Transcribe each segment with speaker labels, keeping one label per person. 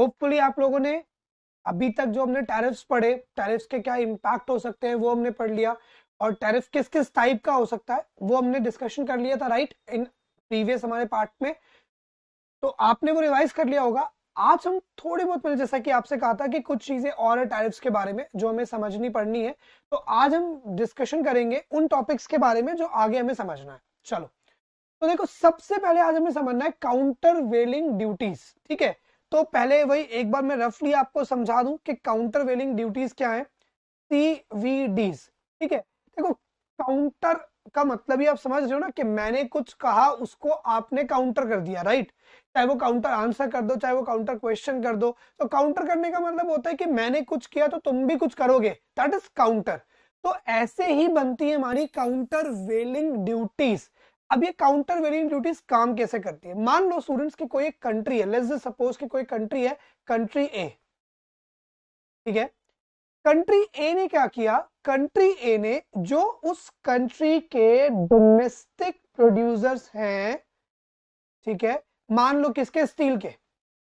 Speaker 1: Hopefully आप लोगों ने अभी तक जो हमने टैरिफ्स पढ़े टैरिफ्स के क्या इम्पैक्ट हो सकते हैं वो हमने पढ़ लिया और टैरिफ किस किस टाइप का हो सकता है वो हमने डिस्कशन कर लिया था राइट इन प्रीवियस हमारे पार्ट में तो आपने वो रिवाइज कर लिया होगा आज हम थोड़े बहुत मैंने जैसा कि आपसे कहा था कि कुछ चीजें और है टैरिफ्स के बारे में जो हमें समझनी पड़नी है तो आज हम डिस्कशन करेंगे उन टॉपिक्स के बारे में जो आगे हमें समझना है चलो तो देखो सबसे पहले आज हमें समझना है काउंटर वेलिंग ड्यूटीज ठीक है तो पहले वही एक बार मैं रफली आपको समझा दूं कि काउंटर वेलिंग ड्यूटीज क्या है सीवीडीज ठीक है देखो काउंटर का मतलब ही आप समझ रहे हो ना कि मैंने कुछ कहा उसको आपने काउंटर कर दिया राइट चाहे वो काउंटर आंसर कर दो चाहे वो काउंटर क्वेश्चन कर दो तो काउंटर करने का मतलब होता है कि मैंने कुछ किया तो तुम भी कुछ करोगे दैट इज काउंटर तो ऐसे ही बनती है हमारी काउंटर वेलिंग ड्यूटीज अब ये काउंटर वेरियंट ड्यूटीज काम कैसे करती है मान लो स्टूडेंट्स की कोई एक कंट्री है लेट्स सपोज की कोई कंट्री है कंट्री ए ठीक है कंट्री ए ने क्या किया कंट्री ए ने जो उस कंट्री के डोमेस्टिक प्रोड्यूसर्स हैं ठीक है मान लो किसके स्टील के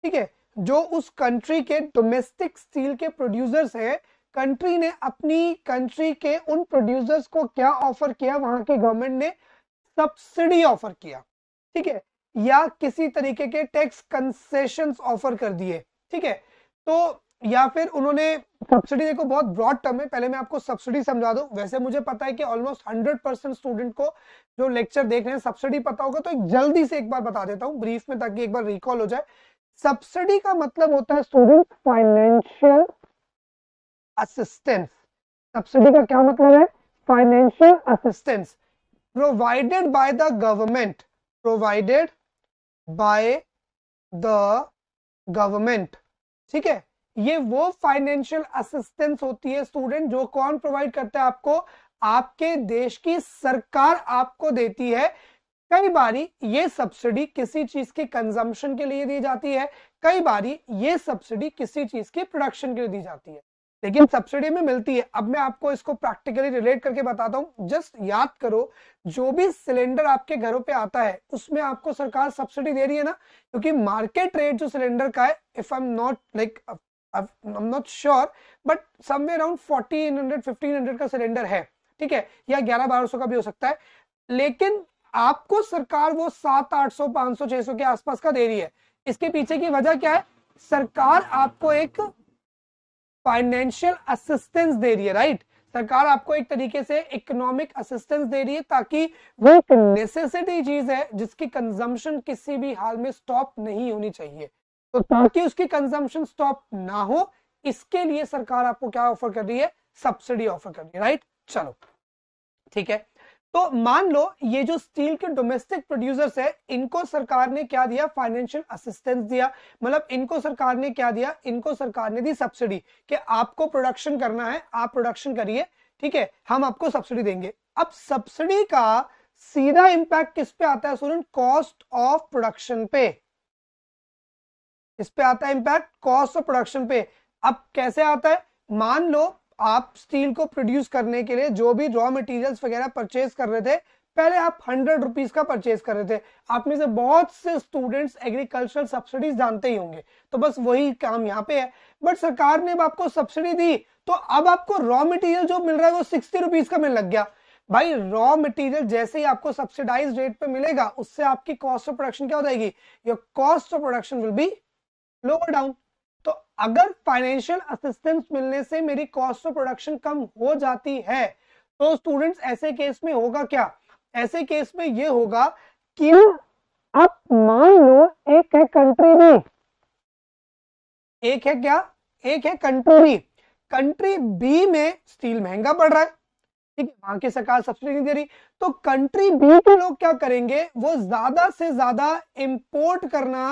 Speaker 1: ठीक है जो उस कंट्री के डोमेस्टिक स्टील के प्रोड्यूसर्स हैं कंट्री ने अपनी कंट्री के उन प्रोड्यूसर्स को क्या ऑफर किया वहां की गवर्नमेंट ने सब्सिडी ऑफर किया ठीक है या किसी तरीके के टैक्स कंसेशन ऑफर कर दिए ठीक है तो या फिर उन्होंने सब्सिडी देखो बहुत ब्रॉड टर्म है पहले मैं आपको सब्सिडी समझा दू वैसे मुझे पता है कि ऑलमोस्ट हंड्रेड परसेंट स्टूडेंट को जो लेक्चर देख रहे हैं सब्सिडी पता होगा तो एक जल्दी से एक बार बता देता हूँ ब्रीफ में ताकि एक बार रिकॉल हो जाए सब्सिडी का मतलब होता है स्टूडेंट फाइनेंशियल असिस्टेंस सब्सिडी का क्या मतलब है financial assistance provided by the government provided by the government ठीक है ये वो फाइनेंशियल असिस्टेंस होती है स्टूडेंट जो कौन प्रोवाइड करता है आपको आपके देश की सरकार आपको देती है कई बारी ये सब्सिडी किसी चीज के कंजम्पशन के लिए दी जाती है कई बारी ये सब्सिडी किसी चीज की प्रोडक्शन के लिए दी जाती है लेकिन सब्सिडी में मिलती है अब मैं आपको इसको प्रैक्टिकली रिलेट करके बताता हूँ जस्ट याद करो जो भी सिलेंडर आपके घरों पे आता है उसमें आपको सरकार सब्सिडी दे रही है ना क्योंकि मार्केट रेट जो सिलेंडर का है if I'm not like I'm not sure but somewhere around fourteen hundred fifteen hundred का सिलेंडर है ठीक है या ग्यारह बारह का भी हो सकता है लेकिन आपको सरकार वो सात आठ सौ पांच सौ छह सौ के आसपास का दे रही है इसके पीछे की वजह क्या है सरकार आपको एक फाइनेंशियल असिस्टेंस दे रही है राइट सरकार आपको एक तरीके से इकोनॉमिक असिस्टेंस दे रही है ताकि वो एक नेसेसिटी चीज है जिसकी कंजम्पशन किसी भी हाल में स्टॉप नहीं होनी चाहिए तो ताकि उसकी कंजम्पशन स्टॉप ना हो इसके लिए सरकार आपको क्या ऑफर कर रही है सब्सिडी ऑफर कर रही है राइट चलो ठीक है तो मान लो ये जो स्टील के डोमेस्टिक प्रोड्यूसर्स है इनको सरकार ने क्या दिया फाइनेंशियल असिस्टेंस दिया मतलब इनको सरकार ने क्या दिया इनको सरकार ने दी सब्सिडी कि आपको प्रोडक्शन करना है आप प्रोडक्शन करिए ठीक है हम आपको सब्सिडी देंगे अब सब्सिडी का सीधा इंपैक्ट किस पे आता है सुरन कॉस्ट ऑफ प्रोडक्शन पे इस पे आता है इंपैक्ट कॉस्ट ऑफ प्रोडक्शन पे अब कैसे आता है मान लो आप स्टील को प्रोड्यूस करने के लिए जो भी रॉ मटेरियल्स वगैरह परचेज कर रहे थे पहले आप हंड्रेड रुपीज का परचेज कर रहे थे आप में से बहुत से स्टूडेंट्स एग्रीकल्चरल सब्सिडीज जानते ही होंगे तो बस वही काम यहाँ पे है बट सरकार ने अब आपको सब्सिडी दी तो अब आपको रॉ मटेरियल जो मिल रहा है वो सिक्सटी रुपीज का मिल लग गया भाई रॉ मटेरियल जैसे ही आपको सब्सिडाइज रेट पे मिलेगा उससे आपकी कॉस्ट ऑफ प्रोडक्शन क्या हो जाएगी your cost of production will be lower down तो अगर फाइनेंशियल असिस्टेंस मिलने से मेरी कॉस्ट ऑफ प्रोडक्शन कम हो जाती है तो स्टूडेंट्स ऐसे केस में होगा क्या ऐसे केस में ये होगा कि अब मान लो एक है कंट्री बी एक है क्या एक है कंट्री बी कंट्री बी में स्टील महंगा पड़ रहा है ठीक है वहां की सरकार सब्सिडी नहीं दे रही तो कंट्री बी के लोग क्या करेंगे वो ज्यादा से ज्यादा इंपोर्ट करना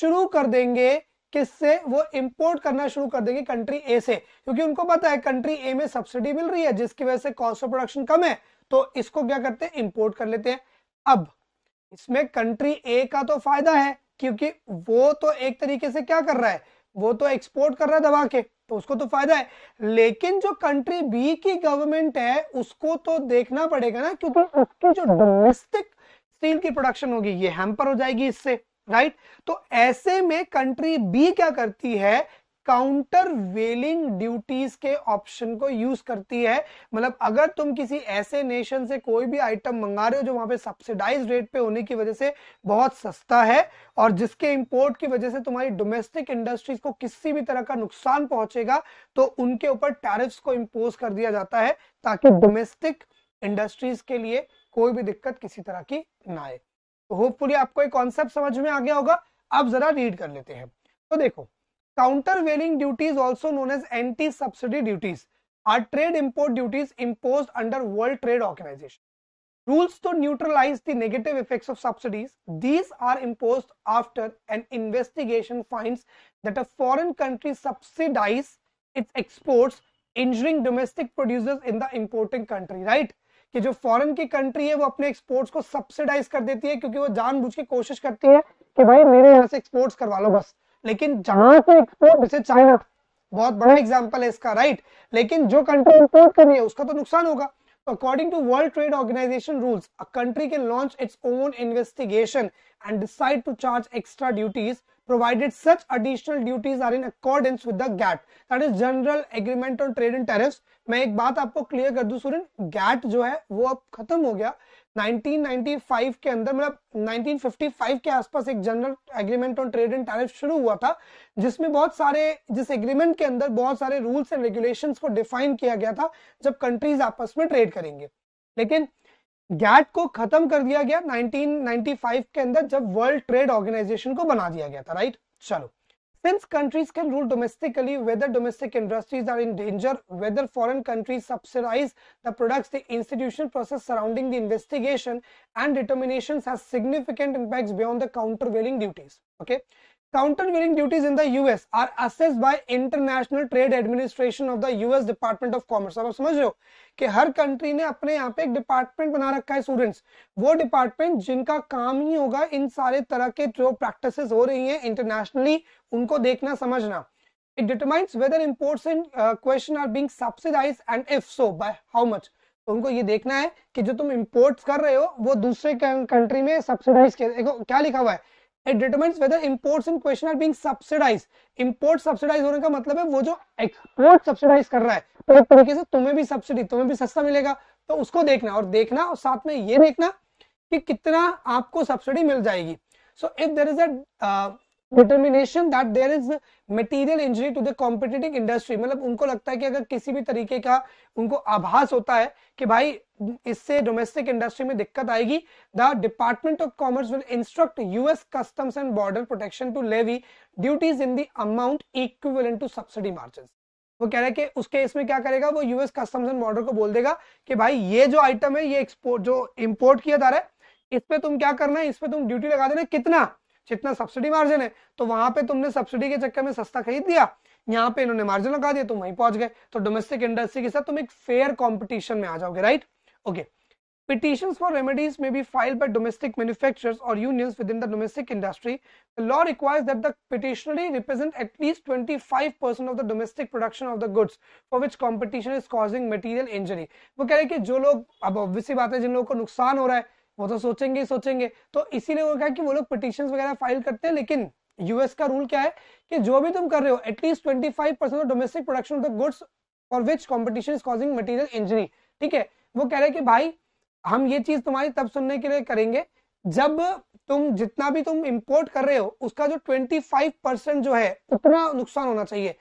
Speaker 1: शुरू कर देंगे किससे वो इंपोर्ट करना शुरू कर देंगे कंट्री ए से क्योंकि उनको पता है कंट्री ए में सब्सिडी मिल रही है जिसकी वजह से कॉस्ट ऑफ प्रोडक्शन कम है तो इसको क्या करते हैं इंपोर्ट कर लेते हैं अब इसमें कंट्री ए का तो फायदा है क्योंकि वो तो एक तरीके से क्या कर रहा है वो तो एक्सपोर्ट कर रहा है दबा के तो उसको तो फायदा है लेकिन जो कंट्री बी की गवर्नमेंट है उसको तो देखना पड़ेगा ना क्योंकि उसकी जो डोमेस्टिक स्टील की प्रोडक्शन होगी ये हेम्पर हो जाएगी इससे राइट तो ऐसे में कंट्री बी क्या करती है काउंटर वेलिंग ड्यूटीज के ऑप्शन को यूज करती है मतलब अगर तुम किसी ऐसे नेशन से कोई भी आइटम मंगा रहे हो जो वहां पे सब्सिडाइज रेट पे होने की वजह से बहुत सस्ता है और जिसके इंपोर्ट की वजह से तुम्हारी डोमेस्टिक इंडस्ट्रीज को किसी भी तरह का नुकसान पहुंचेगा तो उनके ऊपर टैरिफ्स को इम्पोज कर दिया जाता है ताकि डोमेस्टिक इंडस्ट्रीज के लिए कोई भी दिक्कत किसी तरह की ना आए होपफुली आपको एक कॉन्सेप्ट समझ में आ गया होगा आप जरा रीड कर लेते हैं तो देखो countervailing duties also known as anti subsidy duties are trade import duties impose under world trade organisation rules to neutralize the negative effects of subsidies these are imposed after an investigation finds that a foreign country subsidizes its exports injuring domestic producers in the importing country right कि जो foreign की country है वो अपने exports को subsidise कर देती है क्योंकि वो जानबूझ के कोशिश करती है कि भाई मेरे यहाँ से एक्सपोर्ट्स करवा लो बस लेकिन जहां से एक्सपोर्ट जैसे चाइना बहुत बड़ा एग्जाम्पल हाँ। है इसका राइट लेकिन जो कंट्री इम्पोर्ट कर रही है उसका तो नुकसान होगा According to World Trade Organization rules, a country can launch its own investigation and decide to charge extra duties provided such additional duties are in accordance with the GATT that is General Agreement on Trade and Tariffs मैं एक बात आपको clear कर दूं सुरन GATT जो है वो अब खत्म हो गया 1995 के अंदर मतलब 1955 के आसपास एक general agreement on trade and tariff शुरू हुआ था जिसमें बहुत सारे जिस एग्रीमेंट के अंदर बहुत सारे रूल्स एंड रेगुलेशंस को डिफाइन किया गया था जब कंट्रीज आपस में ट्रेड करेंगे लेकिन गैट को खत्म कर दिया गया 1995 के अंदर जब वर्ल्ड ट्रेड ऑर्गेनाइजेशन को बना दिया गया था राइट चलो since countries can rule domestically whether domestic industries are in danger whether foreign countries subsidise the products the institutional process surrounding the investigation and determination significant impacts beyond the countervailing duties okay Countervailing duties in the US are assessed by International Trade Administration of the US Department of Commerce. अब आप समझ रहे हो कि हर country ने अपने यहाँ पे एक डिपार्टमेंट बना रखा है स्टूडेंट्स वो डिपार्टमेंट जिनका काम ही होगा इन सारे तरह के जो प्रैक्टिसेस हो रही हैं इंटरनेशनली उनको देखना समझना it determines whether imports in question are being subsidised and if so by how much तो उनको ये देखना है कि जो तुम इम्पोर्ट्स कर रहे हो वो दूसरे कंट्री में सब्सिडाइज क्या लिखा हुआ है it determines whether imports in question are being subsidize import subsidize होने का मतलब है वो जो एक्सपोर्ट सब्सिडाइज कर रहा है तो एक तरीके से तुम्हें भी सब्सिडी तुम्हें भी सस्ता मिलेगा तो उसको देखना और देखना और साथ में ये देखना कि कितना आपको सब्सिडी मिल जाएगी so if there is a determination that there is material injury to the competitive industry मतलब उनको लगता है कि अगर किसी भी तरीके का उनको आभास होता है कि भाई इससे डोमेस्टिक इंडस्ट्री में दिक्कत आएगी the department of commerce will instruct US customs and border protection to levy duties in the amount equivalent to subsidy margin वो कह रहे हैं कि उसके इसमें क्या करेगा वो यूएस कस्टम्स एंड बॉर्डर को बोल देगा कि भाई ये जो आइटम है ये एक्सपोर्ट जो इम्पोर्ट किया जा रहा है इस पे तुम क्या करना है इस पे तुम ड्यूटी लगा देना कितना जितना सब्सिडी मार्जिन है तो वहां पे तुमने सब्सिडी के चक्कर में सस्ता खरीद दिया यहाँ पे इन्होंने मार्जिन लगा दिया तुम वहीं पहुंच गए तो डोमेस्टिक इंडस्ट्री के साथ तुम एक फेयर कॉम्पिटिशन में आ जाओगे right Okay. Petitions for remedies may be filed by domestic manufacturers or unions within the domestic industry. The law requires that the petitionary represent at least 25% of the domestic production of the goods for which competition is causing material injury. वो कह रहे हैं कि जो लोग अब obviously बात है जिन लोगों को नुकसान हो रहा है वो तो सोचेंगे ही सोचेंगे तो इसीलिए वो कहा कि वो लोग पिटिशन वगैरह फाइल करते हैं लेकिन यूएस का रूल क्या है कि जो भी तुम कर रहे हो at least twenty five percent of domestic production of the goods for which competition is causing material injury ठीक है वो कह रहे कि भाई हम ये चीज तुम्हारी तब सुनने के लिए करेंगे जब तुम जितना भी तुम इम्पोर्ट कर रहे हो उसका जो 25 परसेंट जो है उतना नुकसान होना चाहिए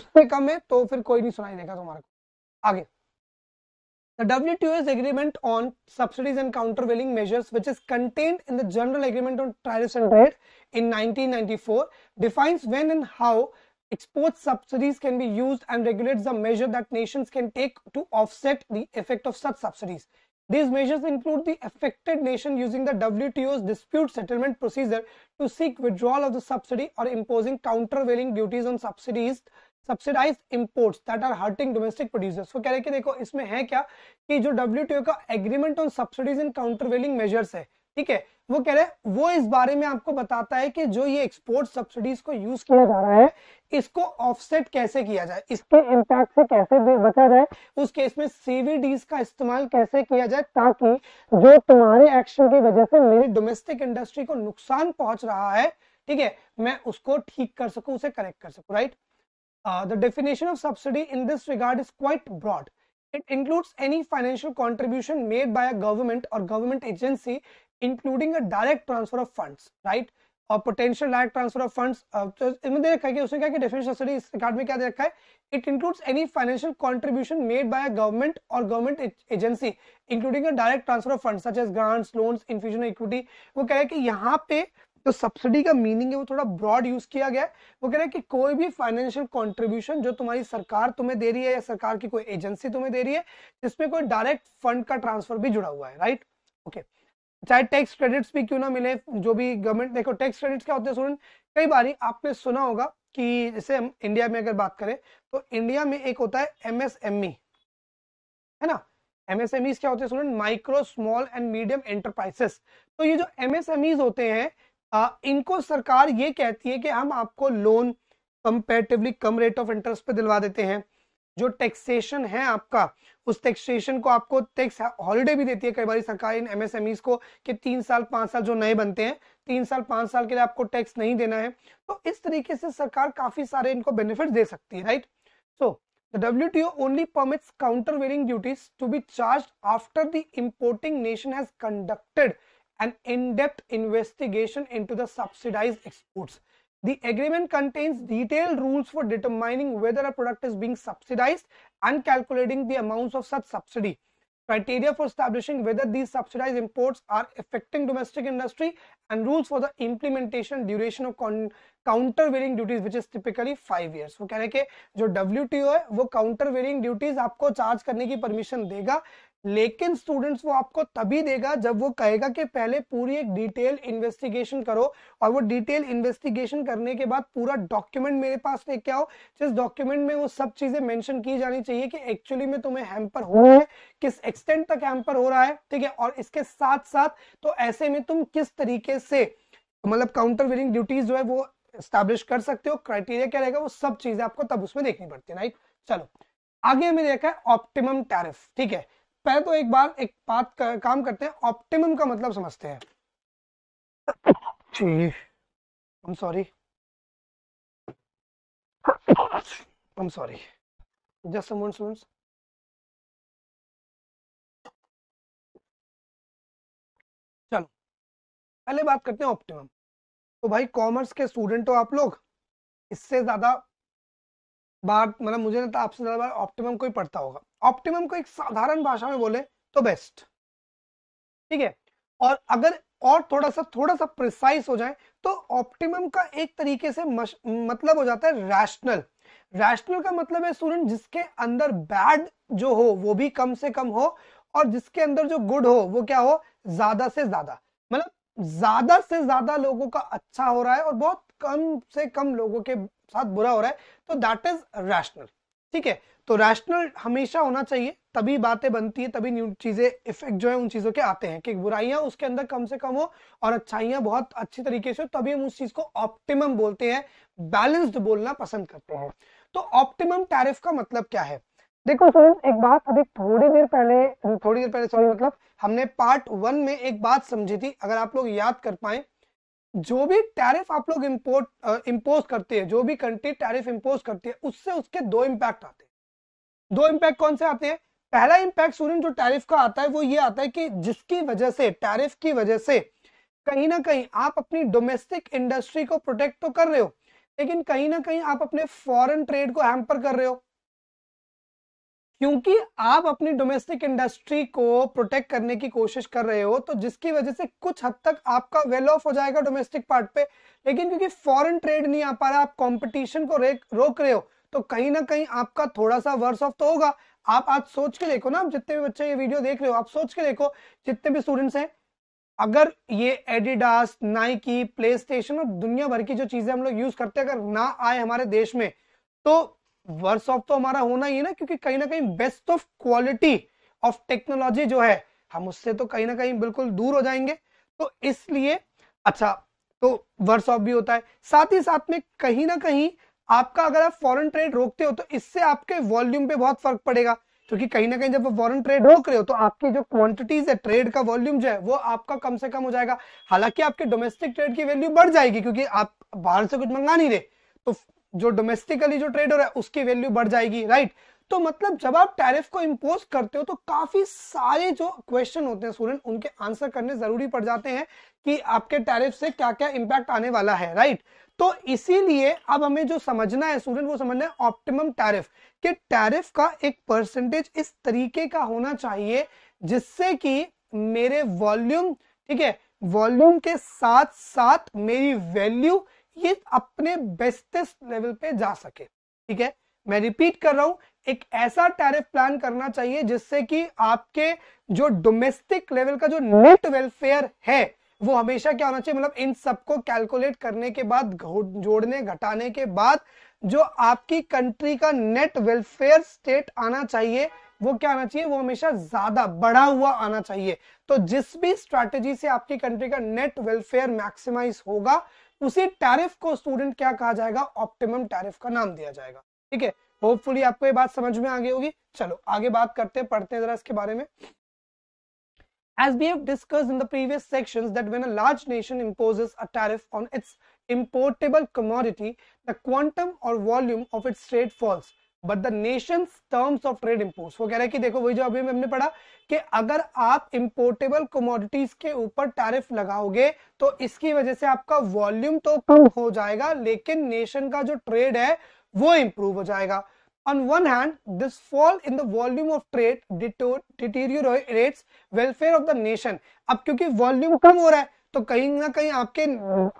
Speaker 1: उससे कम है तो फिर कोई नहीं सुनाई देगा तुम्हारे को आगे W T S agreement on subsidies and countervailing measures which is contained in the general agreement on trial and rate in nineteen ninety four defines when and how Export subsidies can be used and regulates the measure that nations can take to offset the effect of such subsidies. These measures include the affected nation using the WTO's dispute settlement procedure to seek withdrawal of the subsidy or imposing countervailing duties on subsidies subsidized imports that are hurting domestic producers. So, कह रहे हैं कि देखो इसमें है क्या कि जो डब्ल्यू का एग्रीमेंट वो कह रहे हैं वो इस बारे में आपको बताता है कि जो ये एक्सपोर्ट सब्सिडीज को यूज किया जा रहा है इसको ऑफसेट कैसे किया जाए इसके इम्पैक्ट से कैसे बचा जाए उस केस में सीवीडीज का इस्तेमाल कैसे किया जाए ताकि जो तुम्हारे एक्शन की वजह से मेरी डोमेस्टिक इंडस्ट्री को नुकसान पहुंच रहा है ठीक है मैं उसको ठीक कर सकू उसे करेक्ट कर सकू right the definition of subsidy in this regard is quite broad It includes any financial contribution made by a government or government agency including a direct transfer of funds, right? और potential direct transfer of fund दे रखा है कि उसने क्या कि definition इस regard में क्या दे रखा है it includes any financial contribution made by government और government agency including a direct transfer of fund grant loan infusion equity वो कह रहे हैं कि यहाँ पे जो तो सब्सिडी का मीनिंग है वो थोड़ा ब्रॉड यूज किया गया है वो कह रहे हैं कि कोई भी फाइनेंशियल कंट्रीब्यूशन जो तुम्हारी सरकार तुम्हें दे रही है या सरकार की कोई एजेंसी तुम्हें दे रही है जिसमें कोई डायरेक्ट फंड का ट्रांसफर भी जुड़ा हुआ है राइट ओके okay. चाहे टैक्स क्रेडिट्स भी क्यों ना मिले जो भी गवर्नमेंट देखो टैक्स क्रेडिट्स क्या होते हैं स्टूडेंट कई बार आपने सुना होगा कि जैसे हम इंडिया में अगर बात करें तो इंडिया में एक होता है एमएसएमई e, है ना एमएसएमई e क्या होते हैं student micro small and medium enterprises तो ये जो एमएसएमईज e होते हैं इनको सरकार ये कहती है कि हम आपको लोन कंपेरेटिवली कम रेट ऑफ इंटरेस्ट पे दिलवा देते हैं जो टैक्सेशन है आपका उस टैक्सेशन को आपको टैक्स हॉलीडे भी देती है कई बार सरकार इन एमएसएमईस को कि तीन साल पांच साल जो नए बनते हैं तीन साल पांच साल के लिए आपको टैक्स नहीं देना है तो इस तरीके से सरकार काफी सारे इनको बेनिफिट दे सकती है right so W T only permit countervailing duties to be charge after the importing nation has conducted an in investigation into subsidize exports The agreement contains detailed rules for determining whether a product is being subsidized and calculating the amounts of such subsidy. Criteria for establishing whether these subsidized imports are affecting domestic industry and rules for the implementation duration of countervailing duties which is typically 5 years. So, कह जो WTO है वो countervailing duties आपको charge करने की permission देगा लेकिन students वो आपको तभी देगा जब वो कहेगा कि पहले पूरी एक डिटेल इन्वेस्टिगेशन करो और वो डिटेल इन्वेस्टिगेशन करने के बाद पूरा डॉक्यूमेंट मेरे पास लेके आओ जिस डॉक्यूमेंट में वो सब चीजें मेंशन की जानी चाहिए कि एक्चुअली में तुम्हें हैम्पर हो रहा है किस एक्सटेंट तक हैम्पर हो रहा है ठीक है और इसके साथ साथ तो ऐसे में तुम किस तरीके से मतलब काउंटर वेलिंग ड्यूटीज जो है वो स्टैब्लिश कर सकते हो क्राइटेरिया क्या रहेगा वो सब चीजें आपको तब उसमें देखनी पड़ती है राइट चलो आगे हमें देखा है ऑप्टिमम टैरिफ ठीक है पहले तो एक बार एक बात कर, काम करते हैं ऑप्टिमम का मतलब समझते हैं जी I'm चलो पहले बात करते हैं ऑप्टिमम तो भाई कॉमर्स के स्टूडेंट हो आप लोग इससे ज़्यादा बार मतलब मुझे ना आपसे ज़्यादा बार ऑप्टिमम को ही पढ़ता होगा ऑप्टिमम को एक साधारण भाषा में बोले तो बेस्ट ठीक है और अगर और थोड़ा सा थोड़ा सा प्रिसाइज हो जाए तो ऑप्टिमम का एक तरीके से मश, मतलब हो जाता है रैशनल रैशनल का मतलब है स्टूडेंट जिसके अंदर बैड जो हो वो भी कम से कम हो और जिसके अंदर जो गुड हो वो क्या हो ज्यादा से ज्यादा मतलब ज्यादा से ज्यादा लोगों का अच्छा हो रहा है और बहुत कम से कम लोगों के साथ बुरा हो रहा है तो दैट इज रैशनल ठीक है तो रैशनल हमेशा होना चाहिए तभी बातें बनती है तभी चीजें इफेक्ट जो है उन चीजों के आते हैं कि बुराइयां उसके अंदर कम से कम हो और अच्छाइयां बहुत अच्छी तरीके से हो तभी हम उस चीज को ऑप्टिमम बोलते हैं बैलेंस्ड बोलना पसंद करते हैं तो ऑप्टिमम टैरिफ का मतलब क्या है देखो सोहन एक बात अभी थोड़ी देर पहले थोड़ी देर पहले सॉरी मतलब हमने पार्ट वन में एक बात समझी थी अगर आप लोग याद कर पाए जो भी टैरिफ आप लोग इम्पोर्ट इम्पोज करते हैं जो भी कंट्री टैरिफ इम्पोज करती है उससे उसके दो इम्पैक्ट आते हैं दो इम्पैक्ट कौन से आते हैं पहला इम्पैक्ट स्टूडेंट जो टैरिफ का आता है वो ये आता है कि जिसकी वजह से टैरिफ की वजह से कहीं ना कहीं आप अपनी डोमेस्टिक इंडस्ट्री को प्रोटेक्ट तो कर रहे हो लेकिन कहीं ना कहीं आप अपने फॉरेन ट्रेड को हैम्पर कर रहे हो क्योंकि आप अपनी डोमेस्टिक इंडस्ट्री को प्रोटेक्ट करने की कोशिश कर रहे हो तो जिसकी वजह से कुछ हद तक आपका वेल ऑफ हो जाएगा डोमेस्टिक पार्ट पे लेकिन क्योंकि फॉरेन ट्रेड नहीं आ पा रहा आप कंपटीशन को रोक रहे हो तो कहीं ना कहीं आपका थोड़ा सा वर्स ऑफ तो होगा आप आज सोच के देखो ना आप जितने भी बच्चे ये वीडियो देख रहे हो आप सोच के देखो जितने भी स्टूडेंट्स हैं अगर ये एडिडास नाइकी प्ले स्टेशन और दुनिया भर की जो चीजें हम लोग यूज करते हैं अगर ना आए हमारे देश में तो वर्स ऑफ तो हमारा होना ही है ना क्योंकि कहीं ना कहीं best of quality of technology जो है हम उससे तो कहीं ना कहीं बिल्कुल दूर हो जाएंगे तो इसलिए अच्छा तो वर्स ऑफ भी होता है साथ ही साथ में कहीं ना कहीं आपका अगर आप फॉरन ट्रेड रोकते हो तो इससे आपके वॉल्यूम पे बहुत फर्क पड़ेगा क्योंकि तो कहीं ना कहीं जब वो फॉरन ट्रेड रोक रहे हो तो आपकी जो क्वांटिटीज है ट्रेड का वॉल्यूम जो है वो आपका कम से कम हो जाएगा हालांकि आपके डोमेस्टिक ट्रेड की वैल्यू बढ़ जाएगी क्योंकि आप बाहर से कुछ मंगा नहीं रहे तो जो डोमेस्टिकली जो ट्रेड हो रहा है उसकी वैल्यू बढ़ जाएगी राइट तो मतलब जब आप टैरिफ को इम्पोज करते हो तो काफी सारे जो क्वेश्चन होते हैं स्टूडेंट उनके आंसर करने जरूरी पड़ जाते हैं कि आपके टैरिफ से क्या क्या इम्पैक्ट आने वाला है राइट तो इसीलिए अब हमें जो समझना है स्टूडेंट वो समझना है ऑप्टिमम टैरिफ कि टैरिफ का एक परसेंटेज इस तरीके का होना चाहिए जिससे कि मेरे वॉल्यूम ठीक है वॉल्यूम के साथ साथ मेरी वैल्यू ये अपने बेस्टेस्ट लेवल पे जा सके ठीक है मैं रिपीट कर रहा हूं एक ऐसा टैरिफ प्लान करना चाहिए जिससे कि आपके जो डोमेस्टिक लेवल का जो नेट वेलफेयर है वो हमेशा क्या होना चाहिए मतलब इन सबको कैलकुलेट करने के बाद जोड़ने घटाने के बाद जो आपकी कंट्री का नेट वेलफेयर स्टेट आना चाहिए वो क्या आना चाहिए वो हमेशा ज्यादा बढ़ा हुआ आना चाहिए तो जिस भी स्ट्रेटेजी से आपकी कंट्री का नेट वेलफेयर मैक्सिमाइज होगा उसी टैरिफ को स्टूडेंट क्या कहा जाएगा ऑप्टिमम टैरिफ का नाम दिया जाएगा ठीक है होपफुली आपको ये बात समझ में आ गई होगी चलो आगे बात करते हैं पढ़ते हैं जरा इसके बारे में as we have discussed in the previous sections that when a large nation imposes a tariff on its importable commodity the quantum or volume of its trade falls but the nation terms of trade import वो कह रहे हैं कि देखो वही जो अभी हमने पढ़ा कि अगर आप इम्पोर्टेबल कमोडिटीज के ऊपर टैरिफ लगाओगे तो इसकी वजह से आपका वॉल्यूम तो कम हो जाएगा लेकिन नेशन का जो ट्रेड है वो इम्प्रूव हो जाएगा on one hand this fall in the volume of trade deteriorates welfare of the nation अब क्योंकि वॉल्यूम कम हो रहा है तो कहीं ना कहीं आपके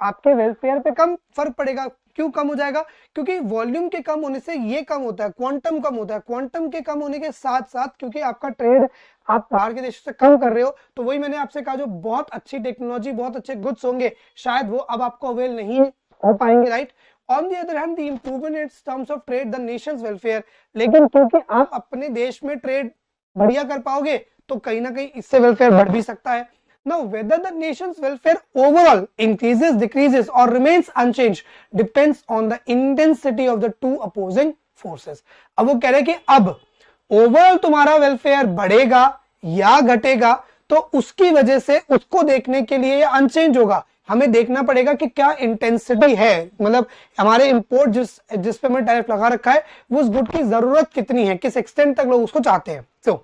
Speaker 1: आपके वेलफेयर पे कम फर्क पड़ेगा क्यों कम हो जाएगा क्योंकि वॉल्यूम के कम होने से ये कम होता है क्वांटम कम होता है क्वांटम के कम होने के साथ साथ क्योंकि आपका ट्रेड आप बाहर के देशों से कम कर रहे हो तो वही मैंने आपसे कहा जो बहुत अच्छी टेक्नोलॉजी बहुत अच्छे गुड्स होंगे शायद वो अब आपको अवेल नहीं हो पाएंगे right on the other hand improvement improvement in terms of trade the nation welfare लेकिन क्योंकि आप अपने देश में ट्रेड बढ़िया कर पाओगे तो कहीं ना कहीं इससे वेलफेयर बढ़ भी सकता है Now, whether the nation's welfare overall increases, decreases or remains unchanged depends on the intensity of the two opposing forces. अब वो कह रहे कि अब ओवरऑल तुम्हारा वेलफेयर बढ़ेगा या घटेगा तो उसकी वजह से उसको देखने के लिए अनचेंज होगा हमें देखना पड़ेगा कि क्या इंटेंसिटी है मतलब हमारे इंपोर्ट जिस जिस पे मैं टैरिफ लगा रखा है वो उस गुड की जरूरत कितनी है किस एक्सटेंड तक लोग उसको चाहते हैं तो so,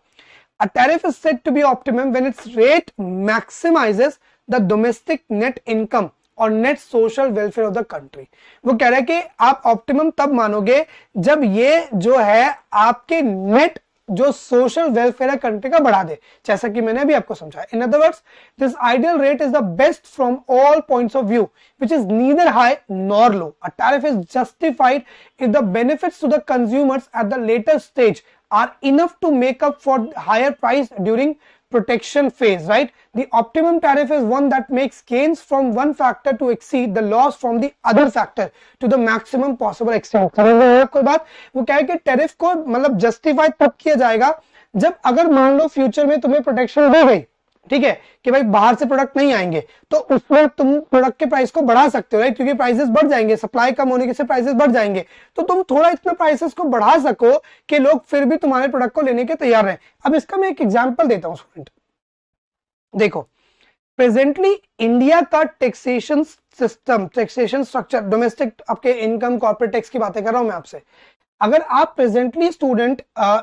Speaker 1: A tariff is said to be optimum when its rate maximizes the domestic net income और net social welfare of the country वो कह रहा है कि आप ऑप्टिमम तब मानोगे जब ये जो है आपके नेट जो सोशल वेलफेयर है कंट्री का बढ़ा दे जैसा कि मैंने अभी आपको समझाया in other words this ideal rate is the best from all points of view which is neither high nor low a tariff is justified if the benefits to the consumers at the later stage are enough to make up for higher price during protection phase, right? The optimum tariff is one that makes gains from one factor to exceed the loss from the other factor to the maximum possible extent. समझ रहे हैं कोई बात वो क्या है कि tariff को मतलब जस्टिफाई तब किया जाएगा जब अगर मान लो फ्यूचर में तुम्हें प्रोटेक्शन दे ठीक है कि भाई बाहर से प्रोडक्ट नहीं आएंगे तो उसमें तुम प्रोडक्ट के प्राइस को बढ़ा सकते हो राइट क्योंकि प्राइसेस बढ़ जाएंगे सप्लाई कम होने के से प्राइसेस बढ़ जाएंगे तो तुम थोड़ा इतना प्राइसेस को बढ़ा सको कि लोग फिर भी तुम्हारे प्रोडक्ट को लेने के तैयार रहे अब इसका मैं एक एग्जाम्पल देता हूँ स्टूडेंट देखो प्रेजेंटली इंडिया का taxation system taxation structure domestic आपके इनकम कॉर्पोरेट टैक्स की बातें कर रहा हूं मैं आपसे अगर आप प्रेजेंटली स्टूडेंट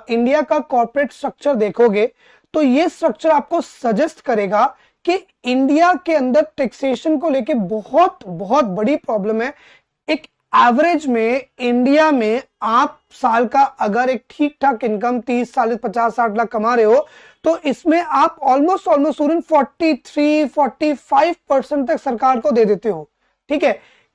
Speaker 1: इंडिया का कॉर्पोरेट स्ट्रक्चर देखोगे तो ये स्ट्रक्चर आपको सजेस्ट करेगा कि इंडिया के अंदर टैक्सेशन को लेके बहुत बहुत बड़ी प्रॉब्लम है एक एवरेज में इंडिया में आप साल का अगर एक ठीक ठाक इनकम तीस साल पचास साठ लाख कमा रहे हो तो इसमें आप almost almost student forty three forty five percent तक सरकार को दे देते हो ठीक है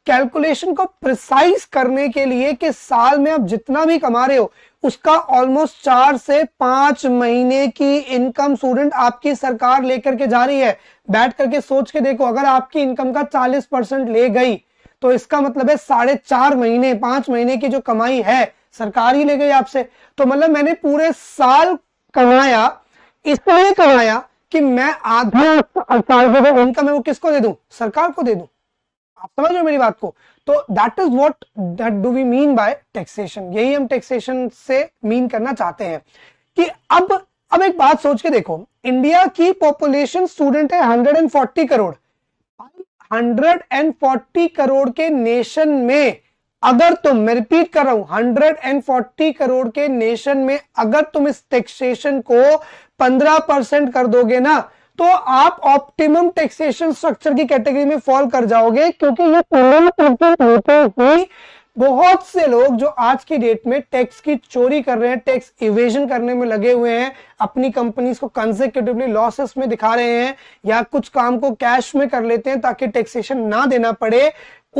Speaker 1: कैलकुलेशन को प्रिसाइज करने के लिए कि साल में आप जितना भी कमा रहे हो उसका ऑलमोस्ट चार से पांच महीने की इनकम स्टूडेंट आपकी सरकार लेकर के जा रही है बैठ करके सोच के देखो अगर आपकी इनकम का चालीस परसेंट ले गई तो इसका मतलब है साढ़े चार महीने पांच महीने की जो कमाई है सरकार ही ले गई आपसे तो मतलब मैंने पूरे साल कमाया इसलिए कमाया कि मैं आधा इनकम है वो किसको दे दू सरकार को दे दू आप समझ रहे हो मेरी बात को तो that is what that do we mean by taxation यही हम टैक्सेशन से मीन करना चाहते हैं कि अब अब एक बात सोच के देखो इंडिया की पॉपुलेशन स्टूडेंट है 140 करोड़ 140 करोड़ के नेशन में अगर तुम मैं रिपीट कर रहा हूं हंड्रेड एंड फोर्टी करोड़ के नेशन में अगर तुम इस टैक्सेशन को पंद्रह परसेंट कर दोगे ना तो आप ऑप्टिमम टैक्सेशन स्ट्रक्चर की कैटेगरी में फॉल कर जाओगे क्योंकि ये होते ही बहुत से लोग जो आज की डेट में टैक्स की चोरी कर रहे हैं टैक्स इवेजन करने में लगे हुए हैं अपनी कंपनीज को कंसेक्यूटिवली लॉसेस में दिखा रहे हैं या कुछ काम को कैश में कर लेते हैं ताकि टैक्सेशन ना देना पड़े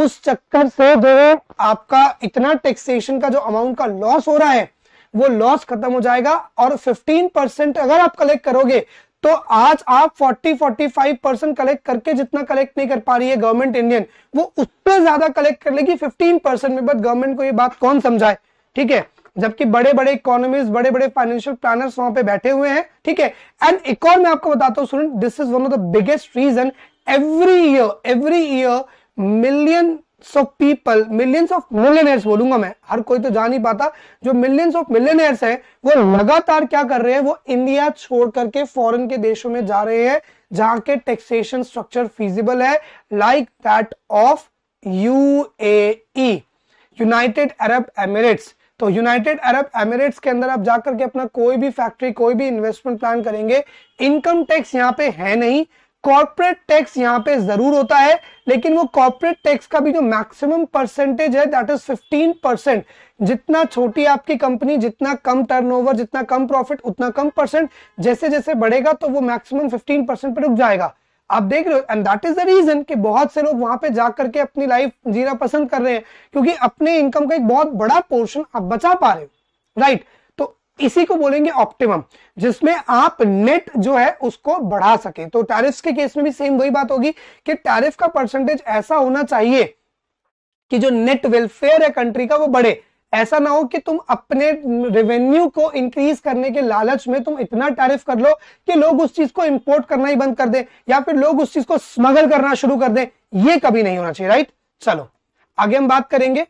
Speaker 1: उस चक्कर से जो आपका इतना टैक्सेशन का जो अमाउंट का लॉस हो रहा है वो लॉस खत्म हो जाएगा और 15 परसेंट अगर आप कलेक्ट करोगे तो आज आप 40 45 परसेंट कलेक्ट करके जितना कलेक्ट नहीं कर पा रही है गवर्नमेंट इंडियन वो उससे ज्यादा कलेक्ट कर लेगी 15 परसेंट में बट गवर्नमेंट को ये बात कौन समझाए ठीक है जबकि बड़े बड़े इकोनॉमिस्ट बड़े बड़े फाइनेंशियल प्लानर्स वहां पे बैठे हुए हैं ठीक है एंड एक और मैं आपको बताता हूँ सुन this is one of the biggest reason every year every year million of people millions of millionaires बोलूंगा मैं हर कोई तो जा नहीं पाता जो मिलियंस ऑफ मिलियनर्स है वो लगातार क्या कर रहे हैं वो इंडिया छोड़ करके फॉरेन के देशों में जा रहे हैं जहां के टैक्सेशन स्ट्रक्चर फिजिबल है like that of UAE United Arab Emirates तो यूनाइटेड अरब एमिरेट्स के अंदर आप जाकर के अपना कोई भी फैक्ट्री कोई भी इन्वेस्टमेंट प्लान करेंगे इनकम टैक्स यहाँ पे है नहीं कॉर्पोरेट टैक्स यहाँ पे जरूर होता है लेकिन वो कॉर्पोरेट टैक्स का भी जो मैक्सिमम परसेंटेज है दैट इज 15 परसेंट जितना छोटी आपकी कंपनी जितना कम टर्नओवर जितना कम प्रॉफिट उतना कम परसेंट जैसे जैसे बढ़ेगा तो वो मैक्सिमम 15 परसेंट पर रुक जाएगा आप देख रहे हो and that is the reason कि बहुत से लोग वहां पे जा करके अपनी लाइफ जीना पसंद कर रहे हैं क्योंकि अपने इनकम का एक बहुत बड़ा पोर्शन आप बचा पा रहे हो राइट right? इसी को बोलेंगे ऑप्टिमम जिसमें आप नेट जो है उसको बढ़ा सके तो टैरिफ के केस में भी सेम वही बात होगी कि टैरिफ का परसेंटेज ऐसा होना चाहिए कि जो नेट वेलफेयर है कंट्री का वो बढ़े ऐसा ना हो कि तुम अपने रेवेन्यू को इंक्रीज करने के लालच में तुम इतना टैरिफ कर लो कि लोग उस चीज को इंपोर्ट करना ही बंद कर दें या फिर लोग उस चीज को स्मगल करना शुरू कर दें ये कभी नहीं होना चाहिए राइट चलो आगे हम बात करेंगे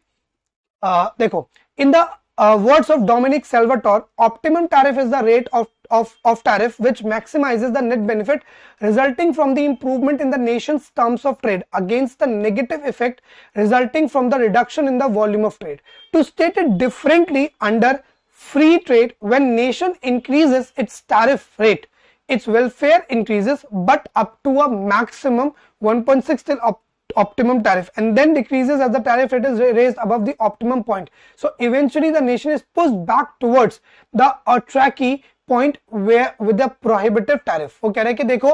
Speaker 1: आ, देखो in the uh, words of Dominic Salvatore, optimum tariff is the rate of, of, of tariff which maximizes the net benefit resulting from the improvement in the nation's terms of trade against the negative effect resulting from the reduction in the volume of trade. To state it differently under free trade, when nation increases its tariff rate, its welfare increases but up to a maximum 1.6 till up optimum tariff and then decreases as the tariff rate is raised above the optimum point. So eventually the nation is pushed back towards the Atraki point with prohibitive tariff वो कह रहे हैं कि देखो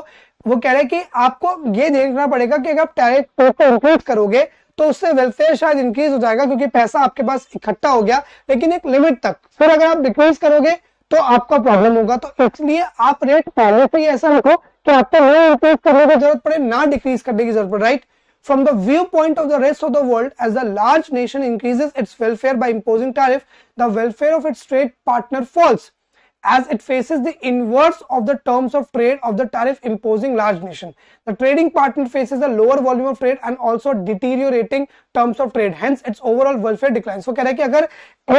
Speaker 1: वो कह रहे हैं कि आपको ये देखना पड़ेगा कि अगर आप टैरिफ को इंक्रीज करोगे तो उससे वेलफेयर शायद इंक्रीज हो जाएगा क्योंकि पैसा आपके पास इकट्ठा हो गया लेकिन एक लिमिट तक फिर अगर आप डिक्रीज करोगे तो आपका प्रॉब्लम होगा तो इसलिए आप रेट पहले से ही ऐसा रखो कि आपको ना इंक्रीज करने की जरूरत पड़े ना डिक्रीज करने की जरूरत पड़े right from the viewpoint of the rest of the world as the large nation increases its welfare by imposing tariff, the welfare of its trade partner falls as it faces the inverse of the terms of trade of the tariff imposing large nation. The trading partner faces a lower volume of trade and also deteriorating terms of trade. Hence, its overall welfare declines. So, कह रहा है कि अगर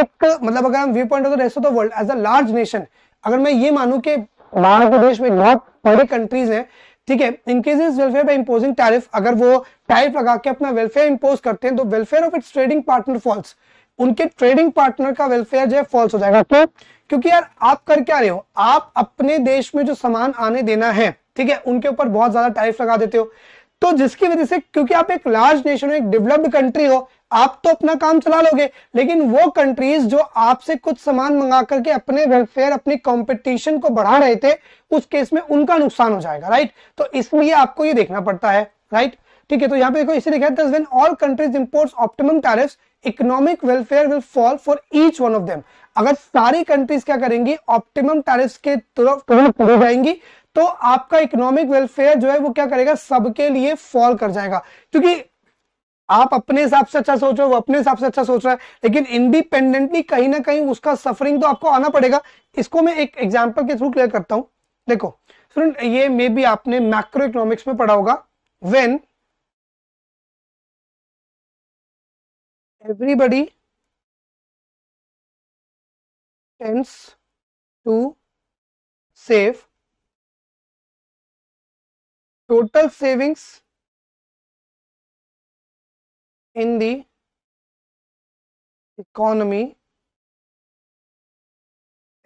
Speaker 1: एक मतलब अगर हम viewpoint of the rest of the world as a large nation अगर मैं ये मानू कि भारत देश में बहुत बड़े कंट्रीज हैं ठीक है increases welfare by imposing tariff अगर वो टैरिफ लगा के अपना वेलफेयर इंपोज करते हैं तो welfare of its trading partner falls उनके ट्रेडिंग पार्टनर का वेलफेयर जो है फॉल्स हो जाएगा क्यों क्योंकि यार आप कर क्या रहे हो आप अपने देश में जो सामान आने देना है ठीक है उनके ऊपर बहुत ज्यादा टैरिफ लगा देते हो तो जिसकी वजह से क्योंकि आप एक लार्ज नेशन हो एक डेवलप्ड कंट्री हो आप तो अपना काम चला लोगे लेकिन वो कंट्रीज जो आपसे कुछ सामान मंगा करके अपने वेलफेयर अपनी कंपटीशन को बढ़ा रहे थे उस केस में उनका नुकसान हो जाएगा राइट तो इसलिए आपको ये देखना पड़ता है राइट ठीक है तो यहाँ पे देखो इसे लिखा है all countries imports optimum tariff economic welfare will fall for each one of them अगर सारी कंट्रीज क्या करेंगी ऑप्टिम टैरिफ के तरफ हो जाएंगी तो आपका इकोनॉमिक वेलफेयर जो है वो क्या करेगा सबके लिए फॉल कर जाएगा क्योंकि आप अपने हिसाब से अच्छा सोच रहे हो वो अपने हिसाब से अच्छा सोच रहा है लेकिन इंडिपेंडेंटली कहीं ना कहीं उसका सफरिंग तो आपको आना पड़ेगा इसको मैं एक एग्जाम्पल के थ्रू क्लियर करता हूं देखो स्टूडेंट ये मे बी आपने मैक्रो इकोनॉमिक्स में पढ़ा होगा when everybody tends to save total savings in the economy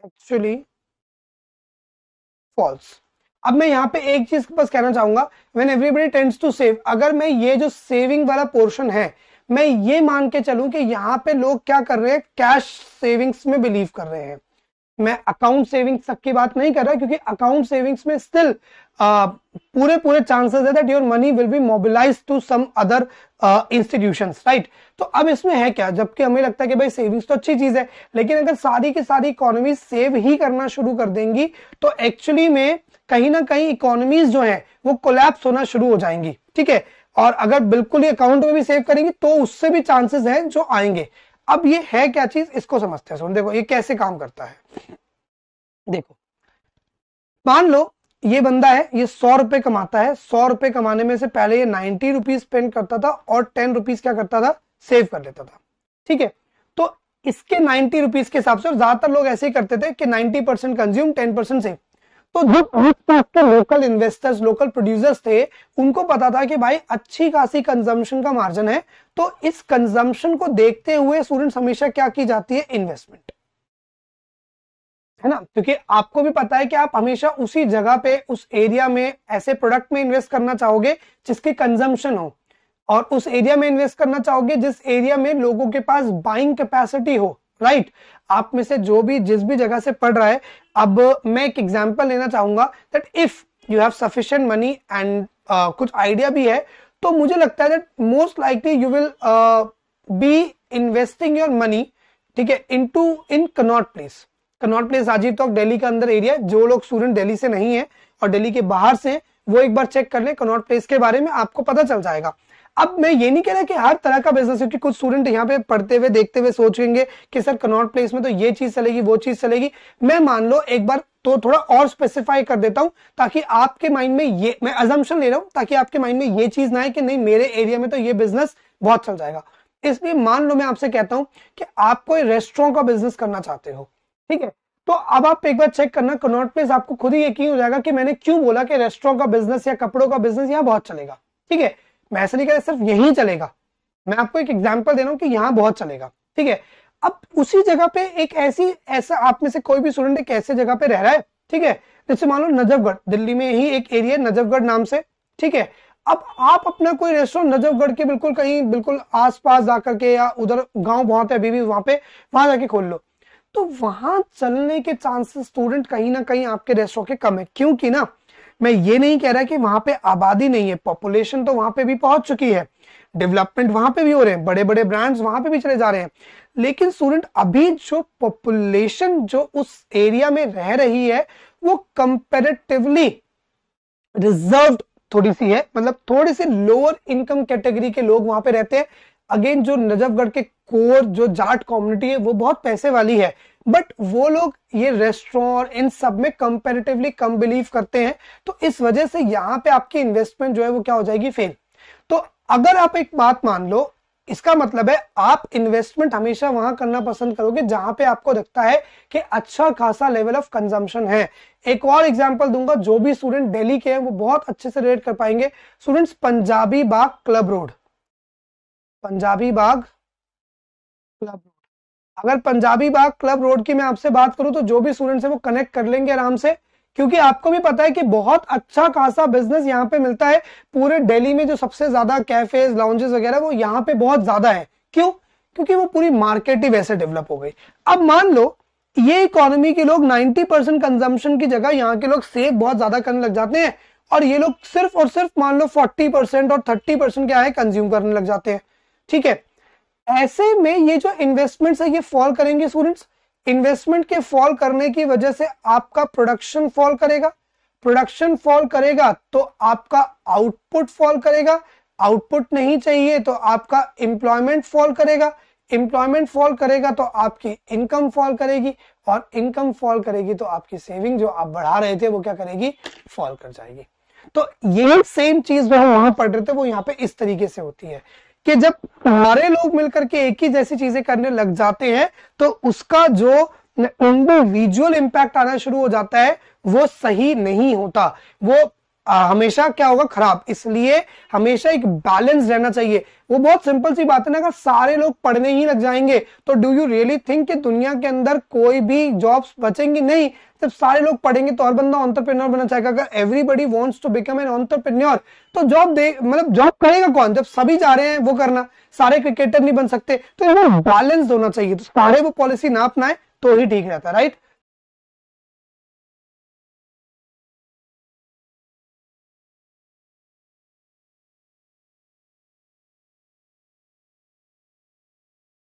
Speaker 1: actually falls अब मैं यहाँ पे एक चीज बस कहना चाहूंगा when everybody tends to save अगर मैं ये जो सेविंग वाला पोर्शन है मैं ये मान के चलूं कि यहाँ पे लोग क्या कर रहे हैं कैश सेविंग्स में बिलीव कर रहे हैं मैं अकाउंट सेविंग्स तक की बात नहीं कर रहा क्योंकि अकाउंट सेविंग्स में स्टिल पूरे पूरे चांसेस है that your money will be mobilize to some other institution right तो अब इसमें है क्या जबकि हमें लगता है कि भाई सेविंग्स तो अच्छी चीज है लेकिन अगर सारी की सारी इकोनॉमी सेव ही करना शुरू कर देंगी तो एक्चुअली में कहीं ना कहीं इकोनॉमीज जो है वो कोलैप्स होना शुरू हो जाएंगी ठीक है और अगर बिल्कुल ही अकाउंट में भी सेव करेंगे तो उससे भी चांसेस हैं जो आएंगे अब ये है क्या चीज इसको समझते हैं सुन देखो ये कैसे काम करता है देखो मान लो ये बंदा है ये सौ रुपए कमाता है सौ रुपए कमाने में से पहले ये नाइनटी रुपीज स्पेंड करता था और टेन रुपीज क्या करता था सेव कर लेता था ठीक है तो इसके नाइनटी रुपीज के हिसाब से और ज्यादातर लोग ऐसे ही करते थे कि ninety percent consume ten percent save तो जो उसके लोकल इन्वेस्टर्स लोकल प्रोड्यूसर्स थे उनको पता था कि भाई अच्छी खासी कंजम्पशन का मार्जिन है तो इस कंजम्पशन को देखते हुए स्टूडेंट हमेशा क्या की जाती है इन्वेस्टमेंट है ना क्योंकि आपको भी पता है कि आप हमेशा उसी जगह पे उस एरिया में ऐसे प्रोडक्ट में इन्वेस्ट करना चाहोगे जिसकी कंजम्पशन हो और उस एरिया में इन्वेस्ट करना चाहोगे जिस एरिया में लोगों के पास बाइंग कैपेसिटी हो राइट आप में से जो भी जिस भी जगह से पढ़ रहा है अब मैं एक एग्जाम्पल लेना चाहूंगा that if you have sufficient money and कुछ आइडिया भी है तो मुझे लगता है that most likely you will be investing your money ठीक है into in Connaught Place Connaught Place हाजी टॉक डेली का अंदर एरिया जो लोग स्टूडेंट डेली से नहीं है और डेली के बाहर से वो एक बार चेक कर ले कनॉट प्लेस के बारे में आपको पता चल जाएगा अब मैं ये नहीं कह रहा कि हर तरह का बिजनेस क्योंकि कुछ स्टूडेंट यहाँ पे पढ़ते हुए देखते हुए सोचेंगे कि सर कनॉट प्लेस में तो ये चीज चलेगी वो चीज चलेगी मैं मान लो एक बार तो थोड़ा और स्पेसिफाई कर देता हूं ताकि आपके माइंड में ये मैं अजम्पन ले रहा हूं ताकि आपके माइंड में ये चीज ना है कि नहीं मेरे एरिया में तो ये बिजनेस बहुत चल जाएगा इसलिए मान लो मैं आपसे कहता हूं कि आप कोई रेस्टोरेंट का बिजनेस करना चाहते हो ठीक है तो अब आप एक बार चेक करना कनॉट प्लेस आपको खुद ही यकीन हो जाएगा कि मैंने क्यों बोला कि रेस्टोरेंट का बिजनेस या कपड़ों का बिजनेस यहाँ बहुत चलेगा ठीक है कह का सिर्फ यही चलेगा मैं आपको एक एग्जाम्पल दे रहा हूँ कि यहाँ बहुत चलेगा ठीक है अब उसी जगह पे एक ऐसी ऐसा आप में से कोई भी स्टूडेंट एक ऐसे जगह पे रह रहा है ठीक है जैसे मान लो नजफगढ़ दिल्ली में ही एक एरिया नजफगढ़ नाम से ठीक है अब आप अपना कोई रेस्टोरेंट नजफगढ़ के बिल्कुल कहीं बिल्कुल आस पास जाकर के या उधर गाँव बहुत है अभी भी वहां पे वहां जाके खोल लो तो वहां चलने के चांसेस स्टूडेंट कहीं ना कहीं आपके रेस्टोरेंट के कम है क्योंकि ना मैं ये नहीं कह रहा कि वहां पे आबादी नहीं है पॉपुलेशन तो वहां पे भी पहुंच चुकी है डेवलपमेंट वहां पे भी हो रहे हैं बड़े बड़े ब्रांड्स वहां पे भी चले जा रहे हैं लेकिन स्टूडेंट अभी जो पॉपुलेशन जो उस एरिया में रह रही है वो कंपेरेटिवली रिजर्व थोड़ी सी है मतलब थोड़ी सी लोअर इनकम कैटेगरी के लोग वहां पे रहते हैं अगेन जो नजफगढ़ के कोर जो जाट कम्युनिटी है वो बहुत पैसे वाली है बट वो लोग ये रेस्टोरेंट और इन सब में कंपेरेटिवली कम बिलीव करते हैं तो इस वजह से यहाँ पे आपकी इन्वेस्टमेंट जो है वो क्या हो जाएगी फेल तो अगर आप एक बात मान लो इसका मतलब है आप इन्वेस्टमेंट हमेशा वहां करना पसंद करोगे जहां पे आपको लगता है कि अच्छा खासा लेवल ऑफ कंजम्पशन है एक और एग्जांपल दूंगा जो भी स्टूडेंट दिल्ली के हैं वो बहुत अच्छे से रेट कर पाएंगे students Punjabi Bagh club road Punjabi Bagh club अगर पंजाबी बाग क्लब रोड की मैं आपसे बात करूं तो जो भी स्टूडेंट्स है वो कनेक्ट कर लेंगे आराम से क्योंकि आपको भी पता है कि बहुत अच्छा खासा बिजनेस यहाँ पे मिलता है पूरे दिल्ली में जो सबसे ज्यादा कैफेज लॉन्जेस वगैरह वो यहाँ पे बहुत ज्यादा है क्यों क्योंकि वो पूरी मार्केट ही वैसे डेवलप हो गई अब मान लो ये इकोनॉमी के लोग 90 परसेंट कंजम्पशन की जगह यहाँ के लोग सेब बहुत ज्यादा करने लग जाते हैं और ये लोग सिर्फ और सिर्फ मान लो 40 परसेंट और 30 परसेंट क्या है कंज्यूम करने लग जाते हैं ठीक है ऐसे में ये जो इन्वेस्टमेंट्स है ये फॉल करेंगे स्टूडेंट्स इन्वेस्टमेंट के फॉल करने की वजह से आपका प्रोडक्शन फॉल करेगा प्रोडक्शन फॉल करेगा तो आपका आउटपुट फॉल करेगा आउटपुट नहीं चाहिए तो आपका इंप्लॉयमेंट फॉल करेगा इंप्लॉयमेंट फॉल करेगा तो आपकी इनकम फॉल करेगी और इनकम फॉल करेगी तो आपकी सेविंग जो आप बढ़ा रहे थे वो क्या करेगी फॉल कर जाएगी तो ये सेम चीज जो हम वहां पढ़ रहे थे वो यहाँ पे इस तरीके से होती है कि जब सारे लोग मिलकर के एक ही जैसी चीजें करने लग जाते हैं तो उसका जो इंडिविजुअल इंपैक्ट आना शुरू हो जाता है वो सही नहीं होता वो हमेशा क्या होगा खराब इसलिए हमेशा एक बैलेंस रहना चाहिए वो बहुत सिंपल सी बात है ना अगर सारे लोग पढ़ने ही लग जाएंगे तो डू यू रियली थिंक कि दुनिया के अंदर कोई भी जॉब्स बचेंगी नहीं जब सारे लोग पढ़ेंगे तो और बंदा ऑन्टरप्रेन्योर बनना चाहेगा अगर everybody wants to become an entrepreneur तो जॉब दे मतलब जॉब करेगा कौन जब सभी जा रहे हैं वो करना सारे क्रिकेटर नहीं बन सकते तो बैलेंस होना चाहिए तो सारे वो पॉलिसी ना अपनाए तो ही ठीक रहता राइट